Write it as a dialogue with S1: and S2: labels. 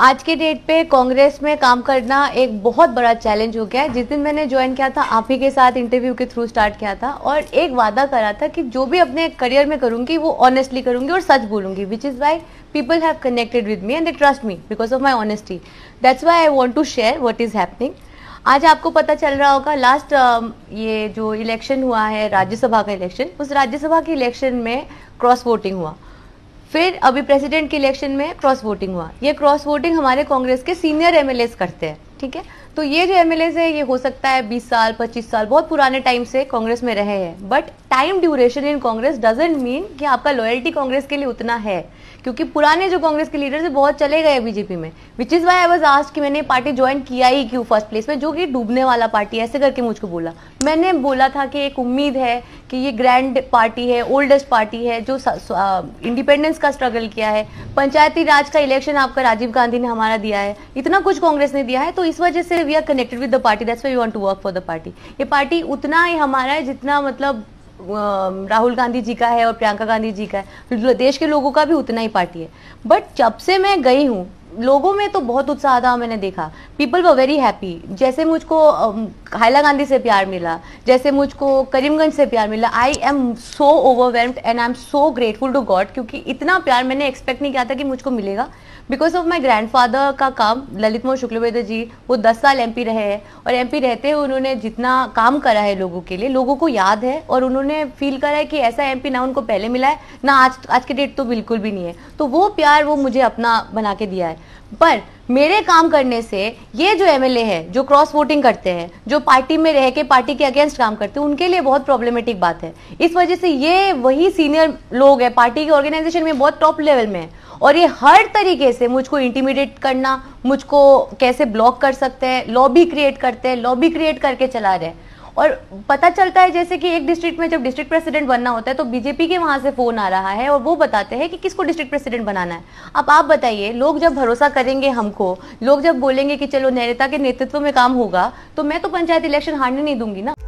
S1: आज के डेट पे कांग्रेस में काम करना एक बहुत बड़ा चैलेंज हो गया है जिस दिन मैंने ज्वाइन किया था आप ही के साथ इंटरव्यू के थ्रू स्टार्ट किया था और एक वादा करा था कि जो भी अपने करियर में करूंगी वो ऑनेस्टली करूंगी और सच बोलूंगी which is why people have connected with me and they trust me because of my honesty that's why I want to share what is happening आज आपको पता चल रहा होगा लास्ट um, ये जो इलेक्शन हुआ है राज्यसभा का इलेक्शन उस राज्यसभा के इलेक्शन में क्रॉस वोटिंग हुआ फिर अभी प्रेसिडेंट के इलेक्शन में क्रॉस वोटिंग हुआ ये क्रॉस वोटिंग हमारे कांग्रेस के सीनियर एमएलएस करते हैं ठीक है तो ये जो एम है ये हो सकता है 20 साल 25 साल बहुत पुराने टाइम से कांग्रेस में रहे हैं but time duration in Congress doesn't mean कि आपका लॉयल्टी कांग्रेस के लिए उतना है क्योंकि पुराने जो कांग्रेस के लीडर्स बहुत चले गए बीजेपी में which is why I was asked कि मैंने पार्टी ज्वाइन किया ही क्यों फर्स्ट प्लेस में जो कि डूबने वाला पार्टी ऐसे करके मुझको बोला मैंने बोला था कि एक उम्मीद है कि ये ग्रैंड पार्टी है ओल्डेस्ट पार्टी है जो इंडिपेंडेंस का स्ट्रगल किया है पंचायती राज का इलेक्शन आपका राजीव गांधी ने हमारा दिया है इतना कुछ कांग्रेस ने दिया है तो इस वजह से we are connected with the party that's why we to work for the party ये पार्टी उतना ही हमारा है जितना मतलब राहुल गांधी जी का है और प्रियंका गांधी जी का है देश के लोगों का भी उतना ही पार्टी है बट जब से मैं गई हूँ लोगों में तो बहुत उत्साह था मैंने देखा पीपल वर वेरी हैप्पी जैसे मुझको हाइला गांधी से प्यार मिला जैसे मुझको करीमगंज से प्यार मिला I am so overwhelmed and I am so grateful to God क्योंकि इतना प्यार मैंने एक्सपेक्ट नहीं किया था कि मुझको मिलेगा बिकॉज ऑफ माई ग्रैंडफादर का काम ललित मोहन शुक्लवेद जी वो दस साल एम रहे हैं और एम रहते हुए उन्होंने जितना काम करा है लोगों के लिए लोगों को याद है और उन्होंने फील करा है कि ऐसा एम ना उनको पहले मिला है ना आज आज के डेट तो बिल्कुल भी नहीं है तो वो प्यार वो मुझे अपना बना के दिया है पर मेरे काम करने से ये जो एमएलए है जो क्रॉस वोटिंग करते हैं जो पार्टी में रह के पार्टी के अगेंस्ट काम करते हैं उनके लिए बहुत प्रॉब्लमेटिक बात है इस वजह से ये वही सीनियर लोग हैं पार्टी के ऑर्गेनाइजेशन में बहुत टॉप लेवल में है और ये हर तरीके से मुझको इंटीमिडेट करना मुझको कैसे ब्लॉक कर सकते हैं लॉबी क्रिएट करते हैं लॉबी क्रिएट करके चला रहे हैं और पता चलता है जैसे कि एक डिस्ट्रिक्ट में जब डिस्ट्रिक्ट प्रेसिडेंट बनना होता है तो बीजेपी के वहां से फ़ोन आ रहा है और वो बताते हैं कि किसको डिस्ट्रिक्ट प्रेसिडेंट बनाना है अब आप बताइए लोग जब भरोसा करेंगे हमको लोग जब बोलेंगे कि चलो नेता के नेतृत्व में काम होगा तो मैं तो पंचायत इलेक्शन हारने नहीं दूंगी ना